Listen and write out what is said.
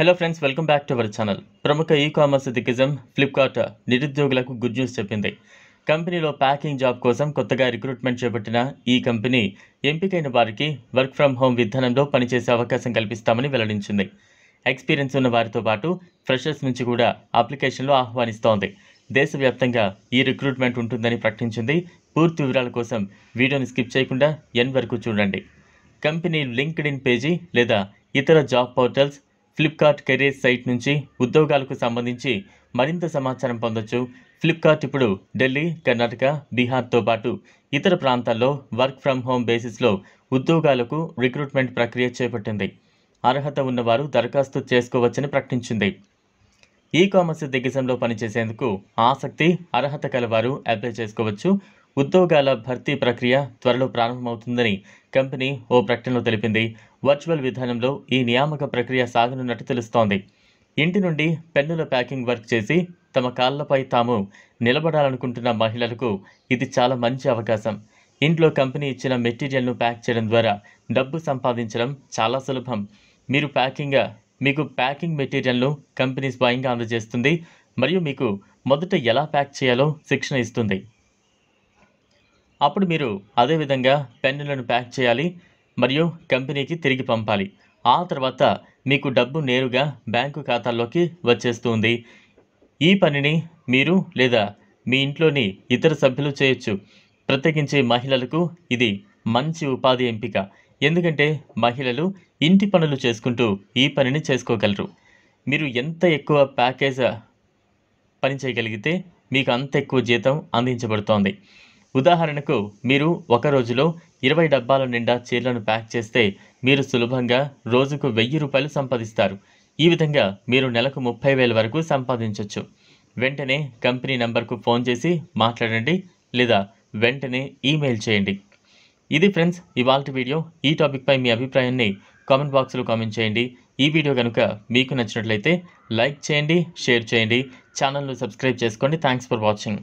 hello friends welcome back to our channel ప్రముఖ e commerce దిగ్గజం Flipkart నిరుద్యోగులకు good news చెప్పింది కంపెనీలో ప్యాకింగ్ జాబ్ కోసం కొత్తగా రిక్రూట్మెంట్ చేపట్టిన ఈ కంపెనీ ఎంపికైన వారికి వర్క్ ఫ్రమ్ హోమ్ విధానంలో పనిచేసే అవకాశం కల్పిస్తామని వెల్లడించింది ఎక్స్పీరియన్స్ ఉన్న వారితో పాటు ఫ్రెషర్స్ నుంచి కూడా అప్లికేషన్లు ఆహ్వానిస్తోంది దేశవ్యాప్తంగా ఈ రిక్రూట్మెంట్ ఉంటుందని ప్రకటించింది పూర్తి వివరాల కోసం వీడియోని స్కిప్ చేయకుండా ఎన్ వరకు చూడండి కంపెనీ లింక్డ్ ఇన్ పేజీ లేదా ఇతర job portals Flipkart career site నుంచి ఉద్యోగాలకు సంబంధించి మరింత సమాచారం పొందొచ్చు ఫ్లిప్కార్ట్ ఇప్పుడు ఢిల్లీ కర్ణాటక బీహార్తో పాటు ఇతర ప్రాంతాల్లో వర్క్ ఫ్రమ్ హోమ్ బేసిస్లో ఉద్యోగాలకు రిక్రూట్మెంట్ ప్రక్రియ చేపట్టింది అర్హత ఉన్నవారు దరఖాస్తు చేసుకోవచ్చని ప్రకటించింది ఈ కామర్స్ దిగ్గజంలో పనిచేసేందుకు ఆసక్తి అర్హత కలవారు అప్లై చేసుకోవచ్చు ఉద్యోగాల భర్తీ ప్రక్రియ త్వరలో ప్రారంభమవుతుందని కంపెనీ ఓ ప్రకటనలో తెలిపింది వర్చువల్ విధానంలో ఈ నియామక ప్రక్రియ సాగనున్నట్టు తెలుస్తోంది ఇంటి నుండి పెన్నుల ప్యాకింగ్ వర్క్ చేసి తమ కాళ్లపై తాము నిలబడాలనుకుంటున్న మహిళలకు ఇది చాలా మంచి అవకాశం ఇంట్లో కంపెనీ ఇచ్చిన మెటీరియల్ను ప్యాక్ చేయడం ద్వారా డబ్బు సంపాదించడం చాలా సులభం మీరు ప్యాకింగ్ మీకు ప్యాకింగ్ మెటీరియల్ను కంపెనీ స్వయంగా అందజేస్తుంది మరియు మీకు మొదట ఎలా ప్యాక్ చేయాలో శిక్షణ ఇస్తుంది అప్పుడు మీరు అదేవిధంగా పెన్నులను ప్యాక్ చేయాలి మరియు కంపెనీకి తిరిగి పంపాలి ఆ తర్వాత మీకు డబ్బు నేరుగా బ్యాంకు ఖాతాల్లోకి వచ్చేస్తుంది ఈ పనిని మీరు లేదా మీ ఇంట్లోని ఇతర సభ్యులు చేయొచ్చు ప్రత్యేకించి మహిళలకు ఇది మంచి ఉపాధి ఎంపిక ఎందుకంటే మహిళలు ఇంటి పనులు చేసుకుంటూ ఈ పనిని చేసుకోగలరు మీరు ఎంత ఎక్కువ ప్యాకేజ్ పని చేయగలిగితే మీకు అంత ఎక్కువ జీతం అందించబడుతోంది ఉదాహరణకు మీరు ఒక రోజులో ఇరవై డబ్బాల నిండా చీరలను ప్యాక్ చేస్తే మీరు సులభంగా రోజుకు వెయ్యి రూపాయలు సంపాదిస్తారు ఈ విధంగా మీరు నెలకు ముప్పై వేల వరకు సంపాదించవచ్చు వెంటనే కంపెనీ నెంబర్కు ఫోన్ చేసి మాట్లాడండి లేదా వెంటనే ఈమెయిల్ చేయండి ఇది ఫ్రెండ్స్ ఇవాళ వీడియో ఈ టాపిక్పై మీ అభిప్రాయాన్ని కామెంట్ బాక్స్లో కామెంట్ చేయండి ఈ వీడియో కనుక మీకు నచ్చినట్లయితే లైక్ చేయండి షేర్ చేయండి ఛానల్ను సబ్స్క్రైబ్ చేసుకోండి థ్యాంక్స్ ఫర్ వాచింగ్